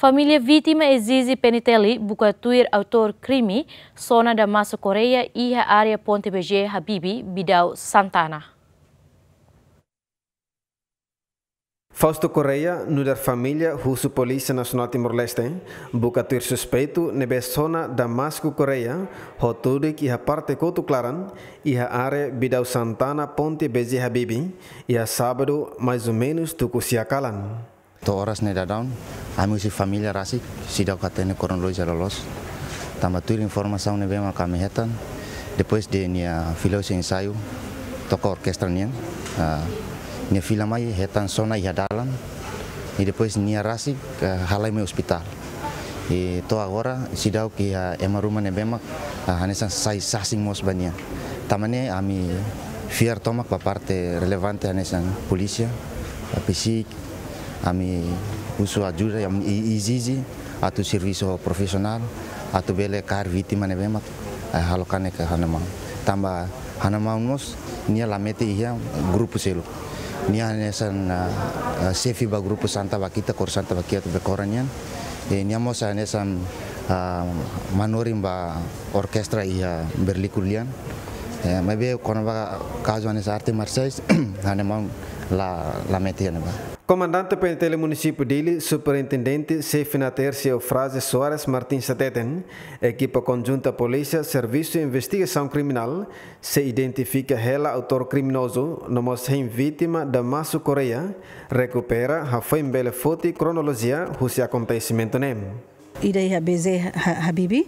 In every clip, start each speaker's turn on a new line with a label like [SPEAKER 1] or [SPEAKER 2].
[SPEAKER 1] Família vítima é Zizi Penitelli, Bukatuir autor crime, zona da Massa Coreia e a área Ponte BG Habibi, Bidal Santana.
[SPEAKER 2] Fausto Correia, no da família russo Polícia Nacional Timor-Leste, bucatir suspeito nebe zona Damasco, Correia, rotudik a parte kotu claran, a área bidau Santana Ponte Bezi Habibi, a sábado mais ou menos tukusiakalan.
[SPEAKER 3] To ώρας είναι down, ami y familia rasi, sidau katene coronavirus era los. Tambatuil informação ne bema kami hetan. Depois de nia filou se toko toca orquestra nia. Uh, nia e hetan sona iha dalan. ni e depois nia rasi ke halai me hospital. E to agora sidau ki ema ruma ne bema uh, hanesan sai sasing mos bania. Tamane ami fiar tomak pa parte relevante hanesan polisia, a ami usu ajuda yang izizi atau serviso profesional atau bele kar viti mana bemat eh, halukan ke hanamang tambah hanamang nos nia lamete iya grup selu nia nesan eh, eh, sefi ba grup santa bakita kor santa bakia tu bekoranyan nia hanya nesan manorim ba orkestra iya berlikulian Mabe kono ba kazo ane sa arte marsais ane mam la la meti
[SPEAKER 2] Comandante Pentele Município Dili, Superintendente Sefina Tercio Frase Soares Martins Sateten, equipa conjunta Polícia, Serviço e Investigação Criminal, se identifica ela autor criminoso, nomos em vítima da massa Coreia, recupera, a foi em bela foto e cronologia, o acontecimento nem
[SPEAKER 1] idaiha beze habibi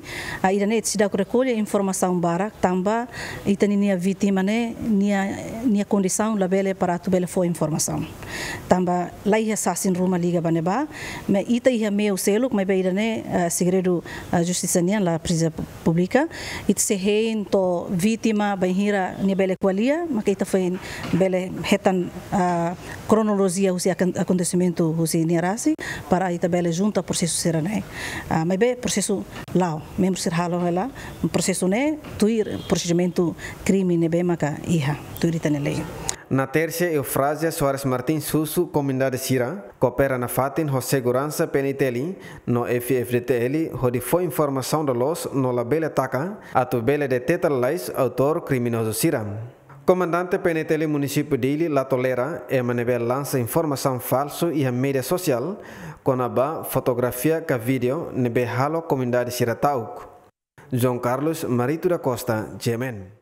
[SPEAKER 1] ida ne sida ko recolhe informação bara tamba ita ni nia vítima ne nia nia condição la bele para tu bele foi informação tamba la ia assassin ruma liga baneba ba me ita ia meu selo me be ida ne eh, segredo eh, justiça nia la prisa pública it se hein to vítima banhira ni bele qualia ma que ita foi bele a eh, cronologia o acontecimento o se nia rasi para ita bele junta processo seranai ah, mas bem processo lá mesmo ser halo é lá processo né tuir procedimento crime né bem maca iha tuir tá né, lei
[SPEAKER 2] na terça, Eufrásia Soares Martins Susu, Comunidade Sira, coopera na Fatin ho Segurança PNTL, no FFDTL, onde foi informação da los no labela taca, a tubela de tetalais, autor criminoso Sira. Comandante PNTL municipio de Ili, La Tolera, MNB lanza informação falso y a mídia social con a fotografia y vídeo nebe halo comunidade Siratauk. João Carlos Marito da Costa, Gemen.